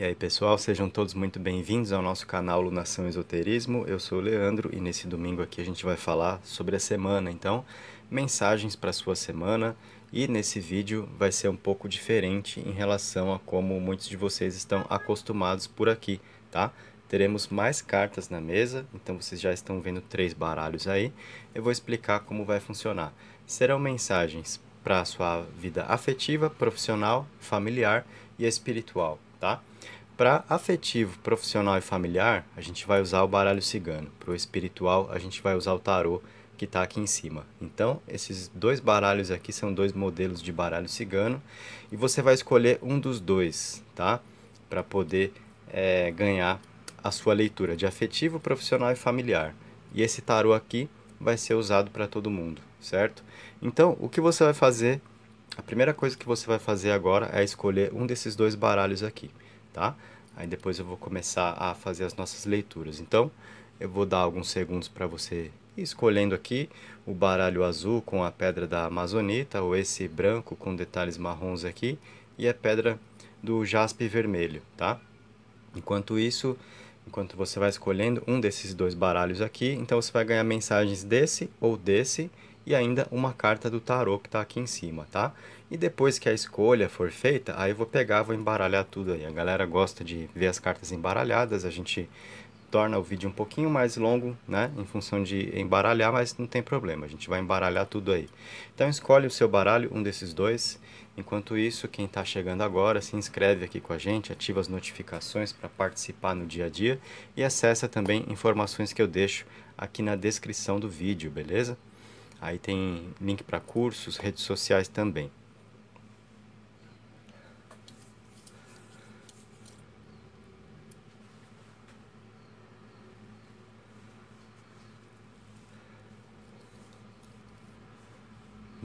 E aí pessoal, sejam todos muito bem-vindos ao nosso canal Lunação Esoterismo. Eu sou o Leandro e nesse domingo aqui a gente vai falar sobre a semana, então, mensagens para sua semana. E nesse vídeo vai ser um pouco diferente em relação a como muitos de vocês estão acostumados por aqui, tá? Teremos mais cartas na mesa, então vocês já estão vendo três baralhos aí. Eu vou explicar como vai funcionar. Serão mensagens para a sua vida afetiva, profissional, familiar e espiritual, tá? para afetivo, profissional e familiar, a gente vai usar o baralho cigano. Para o espiritual, a gente vai usar o tarô que está aqui em cima. Então, esses dois baralhos aqui são dois modelos de baralho cigano e você vai escolher um dos dois, tá? Para poder é, ganhar a sua leitura de afetivo, profissional e familiar. E esse tarô aqui vai ser usado para todo mundo, certo? Então, o que você vai fazer? A primeira coisa que você vai fazer agora é escolher um desses dois baralhos aqui tá? Aí depois eu vou começar a fazer as nossas leituras. Então, eu vou dar alguns segundos para você escolhendo aqui o baralho azul com a pedra da amazonita, ou esse branco com detalhes marrons aqui, e a pedra do jaspe vermelho, tá? Enquanto isso, enquanto você vai escolhendo um desses dois baralhos aqui, então você vai ganhar mensagens desse ou desse, e ainda uma carta do tarô que está aqui em cima, tá? E depois que a escolha for feita, aí eu vou pegar, vou embaralhar tudo aí. A galera gosta de ver as cartas embaralhadas, a gente torna o vídeo um pouquinho mais longo, né? Em função de embaralhar, mas não tem problema, a gente vai embaralhar tudo aí. Então escolhe o seu baralho, um desses dois. Enquanto isso, quem está chegando agora, se inscreve aqui com a gente, ativa as notificações para participar no dia a dia e acessa também informações que eu deixo aqui na descrição do vídeo, beleza? Aí tem link para cursos, redes sociais também.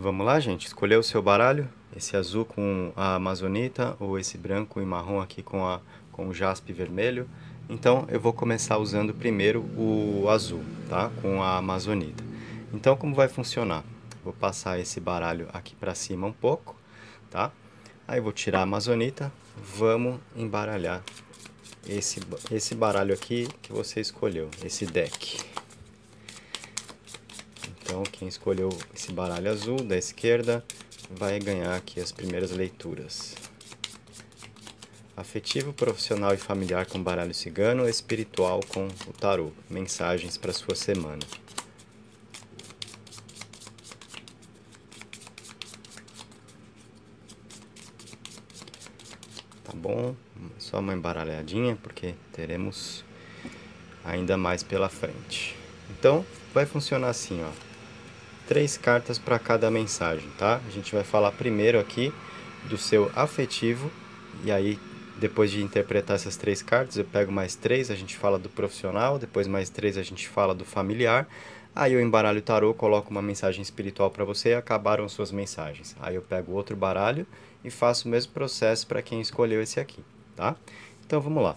Vamos lá, gente. Escolher o seu baralho. Esse azul com a amazonita ou esse branco e marrom aqui com, a, com o jaspe vermelho. Então, eu vou começar usando primeiro o azul, tá? Com a amazonita. Então, como vai funcionar? Vou passar esse baralho aqui para cima um pouco, tá? Aí vou tirar a amazonita. Vamos embaralhar esse, esse baralho aqui que você escolheu, esse deck. Então, quem escolheu esse baralho azul da esquerda vai ganhar aqui as primeiras leituras. Afetivo, profissional e familiar com baralho cigano, espiritual com o tarô. Mensagens para sua semana. Tá bom? Só uma embaralhadinha, porque teremos ainda mais pela frente. Então, vai funcionar assim, ó três cartas para cada mensagem, tá? A gente vai falar primeiro aqui do seu afetivo, e aí depois de interpretar essas três cartas, eu pego mais três, a gente fala do profissional, depois mais três a gente fala do familiar, aí eu embaralho o tarô, coloco uma mensagem espiritual para você e acabaram suas mensagens. Aí eu pego outro baralho e faço o mesmo processo para quem escolheu esse aqui, tá? Então vamos lá.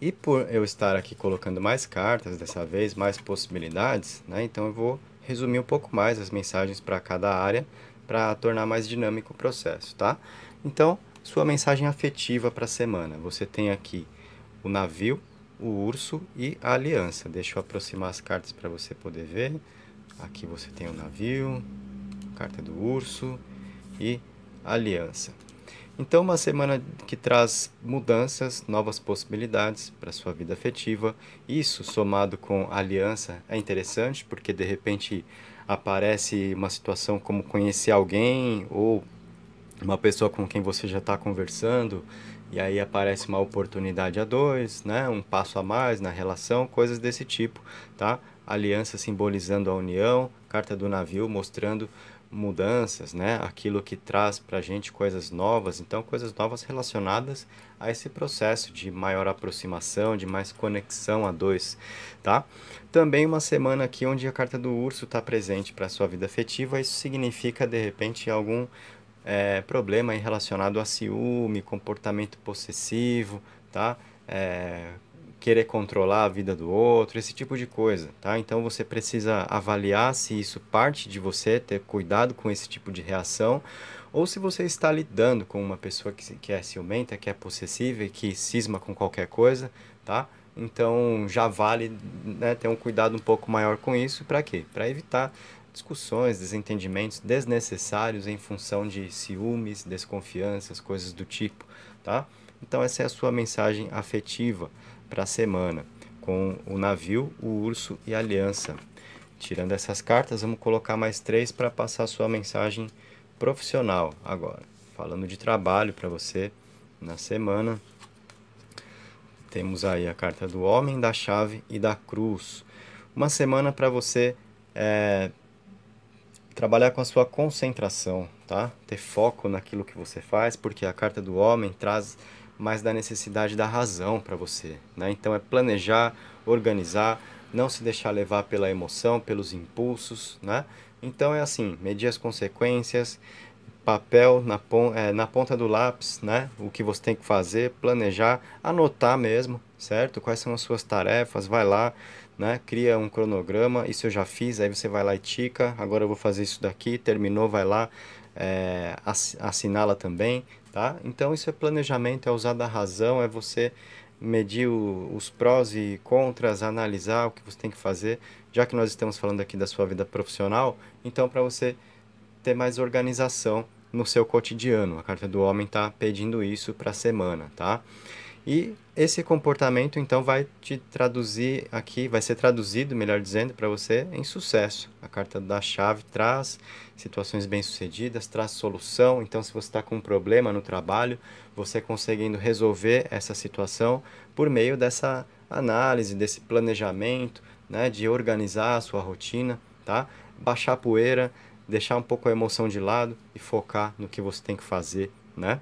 E por eu estar aqui colocando mais cartas dessa vez, mais possibilidades, né? Então eu vou resumir um pouco mais as mensagens para cada área para tornar mais dinâmico o processo, tá? Então, sua mensagem afetiva para a semana. Você tem aqui o navio, o urso e a aliança. Deixa eu aproximar as cartas para você poder ver. Aqui você tem o navio, carta do urso e aliança. Então, uma semana que traz mudanças, novas possibilidades para sua vida afetiva. Isso, somado com aliança, é interessante porque de repente aparece uma situação como conhecer alguém ou uma pessoa com quem você já está conversando e aí aparece uma oportunidade a dois, né? Um passo a mais na relação, coisas desse tipo, tá? Aliança simbolizando a união, carta do navio mostrando mudanças, né? Aquilo que traz para a gente coisas novas, então coisas novas relacionadas a esse processo de maior aproximação, de mais conexão a dois, tá? Também uma semana aqui onde a carta do urso está presente para a sua vida afetiva, isso significa de repente algum é, problema relacionado a ciúme, comportamento possessivo, tá? É, querer controlar a vida do outro, esse tipo de coisa, tá? Então você precisa avaliar se isso parte de você, ter cuidado com esse tipo de reação, ou se você está lidando com uma pessoa que, que é ciumenta, que é possessiva e que cisma com qualquer coisa, tá? Então já vale né, ter um cuidado um pouco maior com isso, para quê? Para evitar discussões, desentendimentos desnecessários em função de ciúmes, desconfianças, coisas do tipo, tá? Então essa é a sua mensagem afetiva para a semana, com o navio, o urso e a aliança. Tirando essas cartas, vamos colocar mais três para passar sua mensagem profissional agora. Falando de trabalho para você na semana, temos aí a carta do homem, da chave e da cruz. Uma semana para você é, trabalhar com a sua concentração, tá? Ter foco naquilo que você faz, porque a carta do homem traz mas da necessidade da razão para você. Né? Então é planejar, organizar, não se deixar levar pela emoção, pelos impulsos. Né? Então é assim, medir as consequências, papel na, pon é, na ponta do lápis, né? o que você tem que fazer, planejar, anotar mesmo, certo? Quais são as suas tarefas, vai lá, né? cria um cronograma, isso eu já fiz, aí você vai lá e tica, agora eu vou fazer isso daqui, terminou, vai lá, é, assinala também, tá? Então isso é planejamento, é usar da razão, é você medir o, os prós e contras, analisar o que você tem que fazer. Já que nós estamos falando aqui da sua vida profissional, então para você ter mais organização no seu cotidiano. A carta do homem está pedindo isso para a semana, tá? E esse comportamento então vai te traduzir aqui, vai ser traduzido, melhor dizendo, para você em sucesso. A carta da chave traz situações bem-sucedidas, traz solução. Então, se você está com um problema no trabalho, você conseguindo resolver essa situação por meio dessa análise, desse planejamento, né, de organizar a sua rotina, tá? Baixar a poeira, deixar um pouco a emoção de lado e focar no que você tem que fazer, né?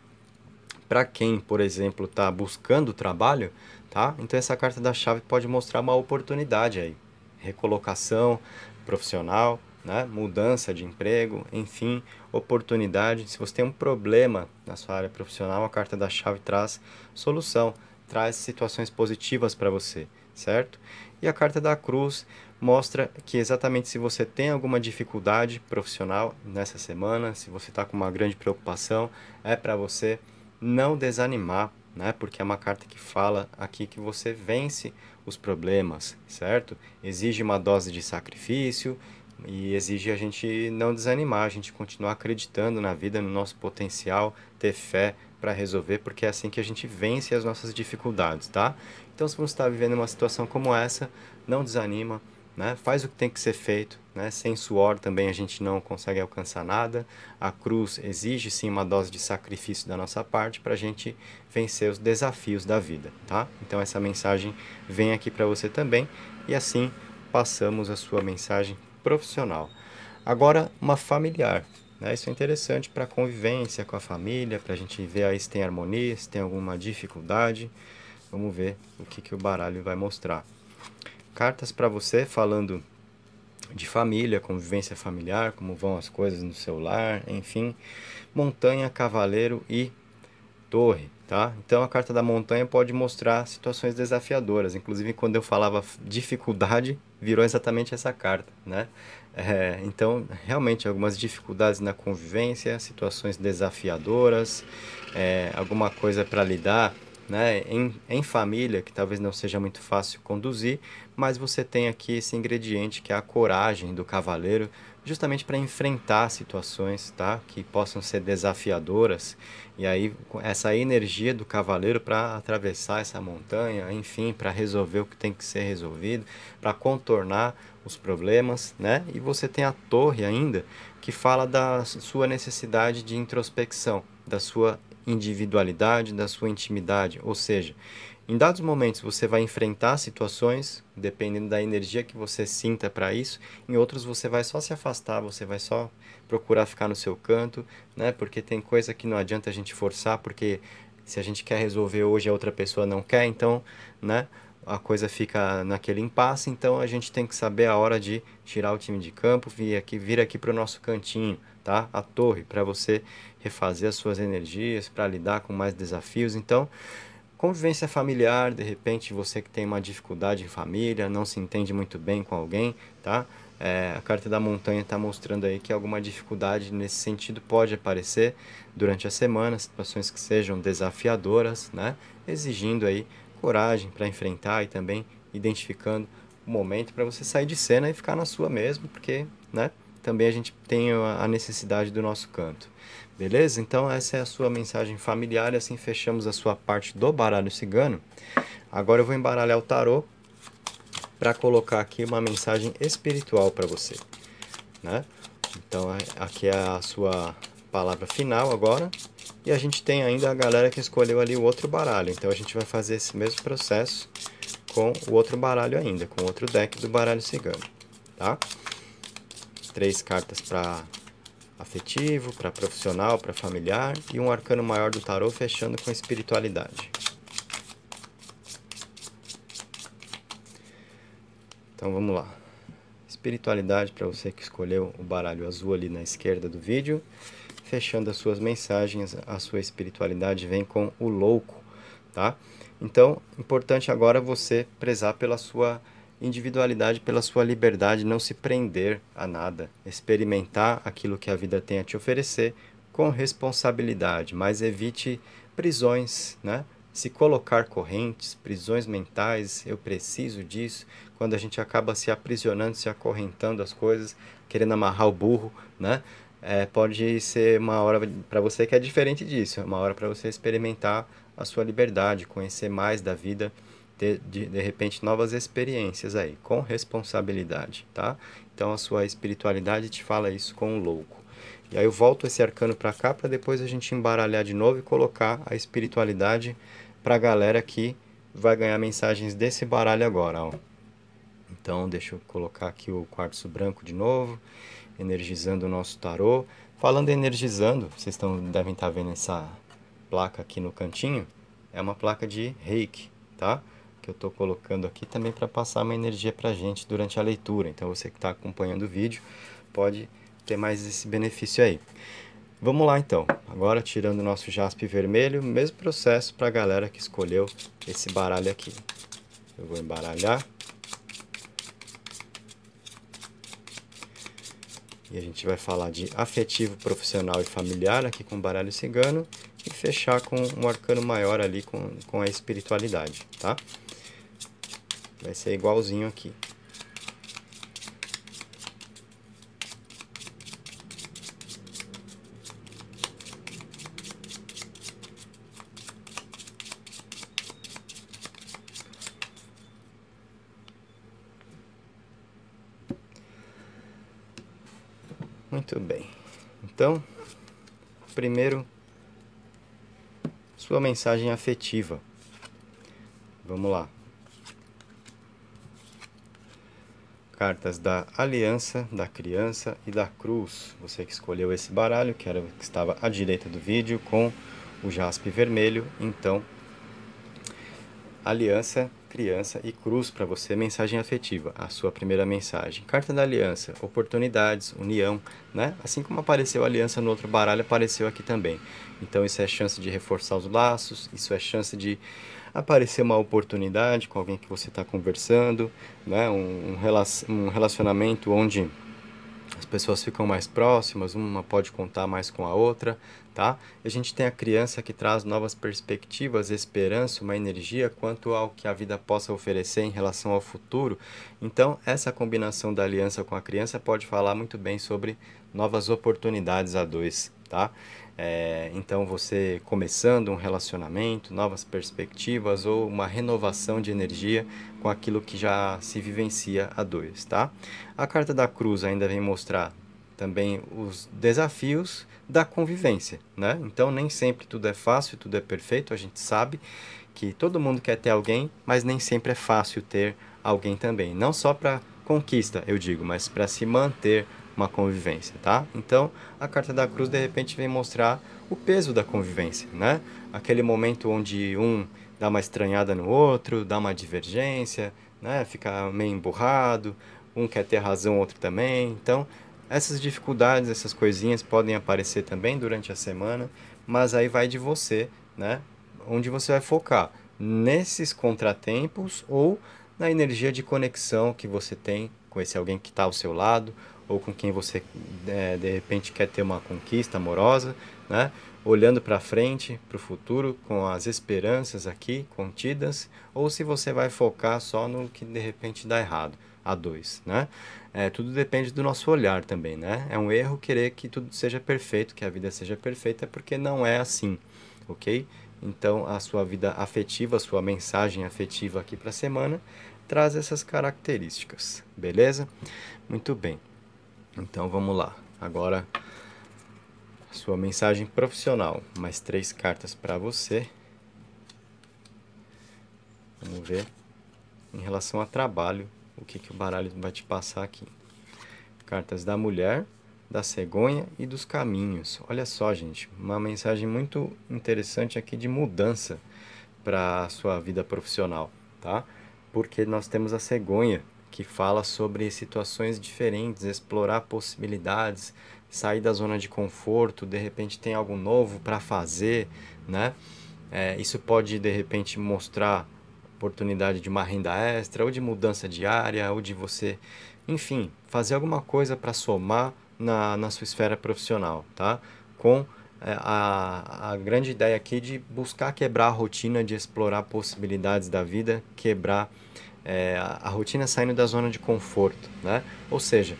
para quem, por exemplo, está buscando trabalho, tá? Então essa carta da chave pode mostrar uma oportunidade aí, recolocação profissional, né? mudança de emprego, enfim, oportunidade. Se você tem um problema na sua área profissional, a carta da chave traz solução, traz situações positivas para você, certo? E a carta da cruz mostra que exatamente se você tem alguma dificuldade profissional nessa semana, se você está com uma grande preocupação, é para você não desanimar, né? Porque é uma carta que fala aqui que você vence os problemas, certo? Exige uma dose de sacrifício e exige a gente não desanimar, a gente continuar acreditando na vida, no nosso potencial, ter fé para resolver, porque é assim que a gente vence as nossas dificuldades, tá? Então, se você está vivendo uma situação como essa, não desanima né? Faz o que tem que ser feito, né? Sem suor também a gente não consegue alcançar nada. A cruz exige sim uma dose de sacrifício da nossa parte para a gente vencer os desafios da vida, tá? Então essa mensagem vem aqui para você também e assim passamos a sua mensagem profissional. Agora uma familiar. Né? Isso é interessante para a convivência com a família, para a gente ver aí se tem harmonia, se tem alguma dificuldade. Vamos ver o que, que o baralho vai mostrar cartas para você falando de família, convivência familiar, como vão as coisas no seu lar, enfim. Montanha, cavaleiro e torre, tá? Então a carta da montanha pode mostrar situações desafiadoras. Inclusive, quando eu falava dificuldade, virou exatamente essa carta, né? É, então, realmente, algumas dificuldades na convivência, situações desafiadoras, é, alguma coisa para lidar né, em, em família, que talvez não seja muito fácil conduzir, mas você tem aqui esse ingrediente que é a coragem do cavaleiro, justamente para enfrentar situações tá, que possam ser desafiadoras, e aí essa energia do cavaleiro para atravessar essa montanha, enfim, para resolver o que tem que ser resolvido, para contornar os problemas, né? E você tem a torre ainda, que fala da sua necessidade de introspecção, da sua individualidade, da sua intimidade. Ou seja, em dados momentos você vai enfrentar situações, dependendo da energia que você sinta para isso, em outros você vai só se afastar, você vai só procurar ficar no seu canto, né? Porque tem coisa que não adianta a gente forçar, porque se a gente quer resolver hoje a outra pessoa não quer, então, né? A coisa fica naquele impasse, então a gente tem que saber a hora de tirar o time de campo, vir aqui, vir aqui para o nosso cantinho, tá? A torre, para você refazer as suas energias, para lidar com mais desafios. Então, convivência familiar, de repente você que tem uma dificuldade em família, não se entende muito bem com alguém, tá? É, a carta da montanha está mostrando aí que alguma dificuldade nesse sentido pode aparecer durante a semana, situações que sejam desafiadoras, né? Exigindo aí coragem para enfrentar e também identificando o momento para você sair de cena e ficar na sua mesmo, porque, né? também a gente tem a necessidade do nosso canto. Beleza? Então essa é a sua mensagem familiar e assim fechamos a sua parte do baralho cigano. Agora eu vou embaralhar o tarô para colocar aqui uma mensagem espiritual para você, né? Então é, aqui é a sua palavra final agora. E a gente tem ainda a galera que escolheu ali o outro baralho. Então a gente vai fazer esse mesmo processo com o outro baralho ainda, com outro deck do baralho cigano, tá? três cartas para afetivo, para profissional, para familiar e um arcano maior do tarô fechando com espiritualidade. Então vamos lá. Espiritualidade para você que escolheu o baralho azul ali na esquerda do vídeo. Fechando as suas mensagens, a sua espiritualidade vem com o louco, tá? Então, importante agora você prezar pela sua individualidade pela sua liberdade, não se prender a nada, experimentar aquilo que a vida tem a te oferecer com responsabilidade, mas evite prisões, né? Se colocar correntes, prisões mentais, eu preciso disso, quando a gente acaba se aprisionando, se acorrentando as coisas, querendo amarrar o burro, né? É, pode ser uma hora para você que é diferente disso, é uma hora para você experimentar a sua liberdade, conhecer mais da vida de, de, de repente novas experiências aí, com responsabilidade, tá? Então a sua espiritualidade te fala isso com o louco. E aí eu volto esse arcano para cá para depois a gente embaralhar de novo e colocar a espiritualidade para a galera que vai ganhar mensagens desse baralho agora, ó. Então deixa eu colocar aqui o quartzo branco de novo, energizando o nosso tarô. Falando energizando, vocês estão, devem estar tá vendo essa placa aqui no cantinho, é uma placa de reiki, tá? que eu estou colocando aqui também para passar uma energia para a gente durante a leitura. Então você que está acompanhando o vídeo pode ter mais esse benefício aí. Vamos lá então, agora tirando o nosso jaspe vermelho, mesmo processo para a galera que escolheu esse baralho aqui. Eu vou embaralhar. E a gente vai falar de afetivo, profissional e familiar aqui com o baralho cigano e fechar com um arcano maior ali com, com a espiritualidade, tá? Vai ser igualzinho aqui. Muito bem. Então, primeiro, sua mensagem afetiva. Vamos lá. cartas da Aliança, da Criança e da Cruz. Você que escolheu esse baralho, que, era, que estava à direita do vídeo, com o jaspe vermelho. Então, Aliança criança e cruz para você, mensagem afetiva, a sua primeira mensagem. Carta da aliança, oportunidades, união, né? Assim como apareceu a aliança no outro baralho, apareceu aqui também. Então isso é chance de reforçar os laços, isso é chance de aparecer uma oportunidade com alguém que você está conversando, né? Um, um relacionamento onde as pessoas ficam mais próximas, uma pode contar mais com a outra, tá? A gente tem a criança que traz novas perspectivas, esperança, uma energia quanto ao que a vida possa oferecer em relação ao futuro. Então, essa combinação da aliança com a criança pode falar muito bem sobre novas oportunidades a dois, tá? É, então, você começando um relacionamento, novas perspectivas ou uma renovação de energia com aquilo que já se vivencia a dois, tá? A carta da cruz ainda vem mostrar também os desafios da convivência, né? Então, nem sempre tudo é fácil, tudo é perfeito, a gente sabe que todo mundo quer ter alguém, mas nem sempre é fácil ter alguém também, não só para conquista, eu digo, mas para se manter uma convivência, tá? Então, a carta da cruz de repente vem mostrar o peso da convivência, né? Aquele momento onde um dá uma estranhada no outro, dá uma divergência, né? Fica meio emburrado, um quer ter razão, outro também. Então, essas dificuldades, essas coisinhas podem aparecer também durante a semana, mas aí vai de você, né? Onde você vai focar nesses contratempos ou na energia de conexão que você tem com esse alguém que está ao seu lado ou com quem você é, de repente quer ter uma conquista amorosa, né? olhando para frente, para o futuro, com as esperanças aqui contidas, ou se você vai focar só no que de repente dá errado, a dois, né? É, tudo depende do nosso olhar também, né? É um erro querer que tudo seja perfeito, que a vida seja perfeita, porque não é assim, ok? Então, a sua vida afetiva, a sua mensagem afetiva aqui para a semana traz essas características, beleza? Muito bem. Então vamos lá. Agora sua mensagem profissional, mais três cartas para você. Vamos ver em relação a trabalho, o que, que o baralho vai te passar aqui. Cartas da mulher, da cegonha e dos caminhos. Olha só, gente, uma mensagem muito interessante aqui de mudança para a sua vida profissional, tá? Porque nós temos a cegonha que fala sobre situações diferentes, explorar possibilidades, sair da zona de conforto, de repente tem algo novo para fazer, né? É, isso pode de repente mostrar oportunidade de uma renda extra, ou de mudança de área, ou de você, enfim, fazer alguma coisa para somar na, na sua esfera profissional, tá? Com é, a, a grande ideia aqui de buscar quebrar a rotina, de explorar possibilidades da vida, quebrar é, a rotina saindo da zona de conforto, né? Ou seja,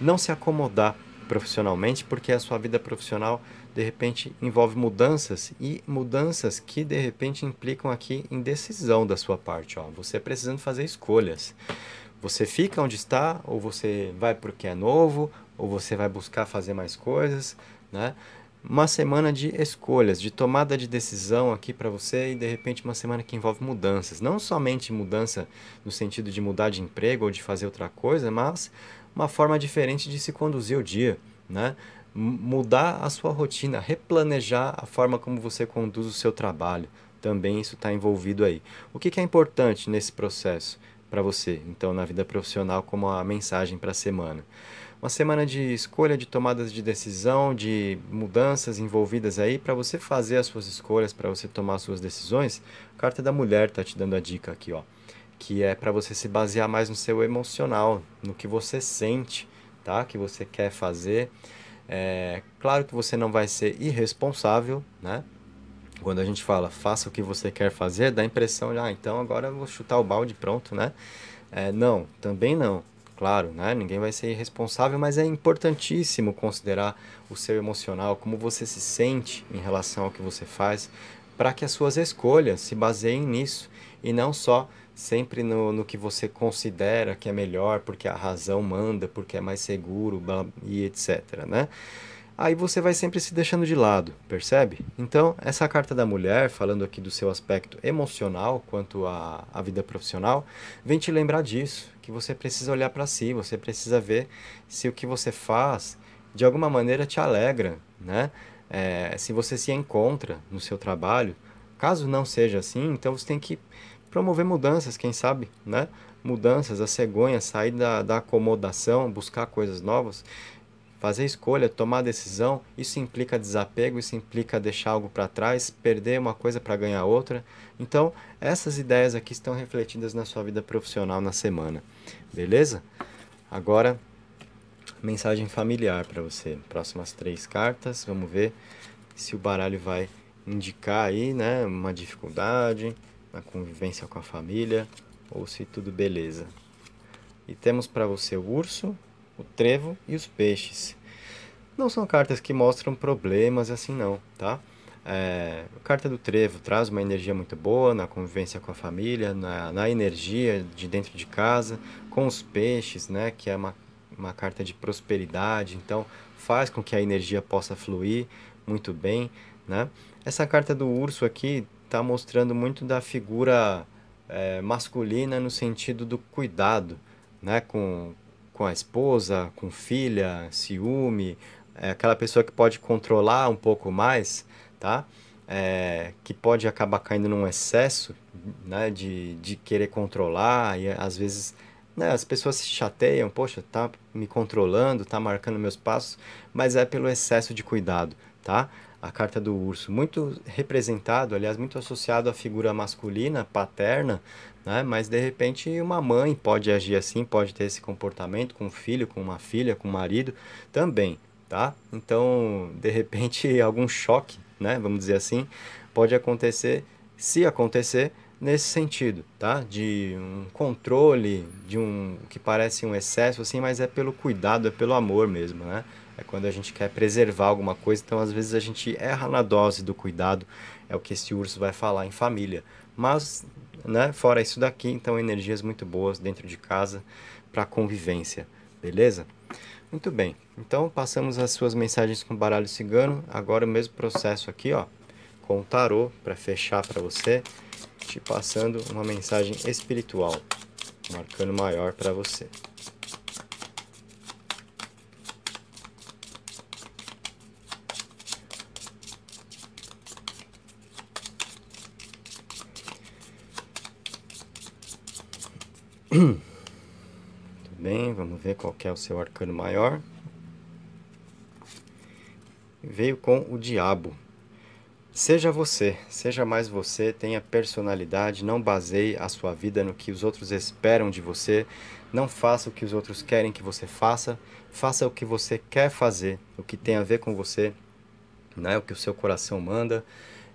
não se acomodar profissionalmente porque a sua vida profissional de repente envolve mudanças e mudanças que de repente implicam aqui em decisão da sua parte, ó. Você é precisando fazer escolhas. Você fica onde está ou você vai porque é novo ou você vai buscar fazer mais coisas, né? uma semana de escolhas, de tomada de decisão aqui para você e de repente uma semana que envolve mudanças. Não somente mudança no sentido de mudar de emprego ou de fazer outra coisa, mas uma forma diferente de se conduzir o dia, né? Mudar a sua rotina, replanejar a forma como você conduz o seu trabalho. Também isso está envolvido aí. O que, que é importante nesse processo para você, então, na vida profissional, como a mensagem para a semana? uma semana de escolha de tomadas de decisão, de mudanças envolvidas aí para você fazer as suas escolhas, para você tomar as suas decisões. A carta da mulher tá te dando a dica aqui, ó, que é para você se basear mais no seu emocional, no que você sente, tá? Que você quer fazer. É, claro que você não vai ser irresponsável, né? Quando a gente fala faça o que você quer fazer, dá a impressão de ah, então agora eu vou chutar o balde pronto, né? É, não, também não claro, né? Ninguém vai ser irresponsável, mas é importantíssimo considerar o seu emocional, como você se sente em relação ao que você faz, para que as suas escolhas se baseiem nisso e não só sempre no, no que você considera que é melhor, porque a razão manda, porque é mais seguro e etc, né? aí você vai sempre se deixando de lado, percebe? Então, essa carta da mulher, falando aqui do seu aspecto emocional quanto à, à vida profissional, vem te lembrar disso, que você precisa olhar para si, você precisa ver se o que você faz de alguma maneira te alegra, né? É, se você se encontra no seu trabalho, caso não seja assim, então você tem que promover mudanças, quem sabe, né? Mudanças, a cegonha, sair da, da acomodação, buscar coisas novas. Fazer escolha, tomar decisão, isso implica desapego, isso implica deixar algo para trás, perder uma coisa para ganhar outra. Então, essas ideias aqui estão refletidas na sua vida profissional na semana. Beleza? Agora, mensagem familiar para você. Próximas três cartas, vamos ver se o baralho vai indicar aí, né, uma dificuldade na convivência com a família ou se tudo beleza. E temos para você o urso, o trevo e os peixes. Não são cartas que mostram problemas assim não, tá? É, a carta do trevo traz uma energia muito boa na convivência com a família, na, na energia de dentro de casa, com os peixes, né? Que é uma, uma carta de prosperidade, então faz com que a energia possa fluir muito bem, né? Essa carta do urso aqui está mostrando muito da figura é, masculina no sentido do cuidado, né? Com, com a esposa, com filha, ciúme, é aquela pessoa que pode controlar um pouco mais, tá? É, que pode acabar caindo num excesso, né? De, de querer controlar e às vezes né, as pessoas se chateiam, poxa, tá me controlando, tá marcando meus passos, mas é pelo excesso de cuidado, tá? a carta do urso, muito representado, aliás, muito associado à figura masculina, paterna, né? mas de repente uma mãe pode agir assim, pode ter esse comportamento com um filho, com uma filha, com um marido também, tá? Então, de repente, algum choque, né? vamos dizer assim, pode acontecer, se acontecer, nesse sentido, tá? De um controle, de um que parece um excesso assim, mas é pelo cuidado, é pelo amor mesmo, né? é quando a gente quer preservar alguma coisa, então às vezes a gente erra na dose do cuidado, é o que esse urso vai falar em família. Mas, né, fora isso daqui, então energias muito boas dentro de casa para convivência, beleza? Muito bem. Então passamos as suas mensagens com o baralho cigano, agora o mesmo processo aqui, ó, com o tarô para fechar para você, te passando uma mensagem espiritual, marcando maior para você. Tudo bem, vamos ver qual é o seu arcano maior. Veio com o diabo. Seja você, seja mais você, tenha personalidade, não baseie a sua vida no que os outros esperam de você, não faça o que os outros querem que você faça, faça o que você quer fazer, o que tem a ver com você, né? o que o seu coração manda.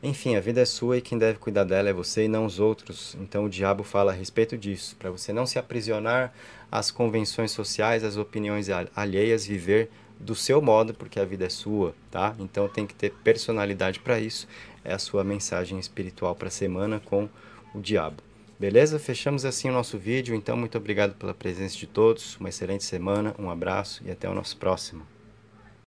Enfim, a vida é sua e quem deve cuidar dela é você e não os outros. Então o diabo fala a respeito disso, para você não se aprisionar às convenções sociais, às opiniões alheias, viver do seu modo, porque a vida é sua, tá? Então tem que ter personalidade para isso. É a sua mensagem espiritual para a semana com o diabo. Beleza? Fechamos assim o nosso vídeo. Então, muito obrigado pela presença de todos. Uma excelente semana, um abraço e até o nosso próximo.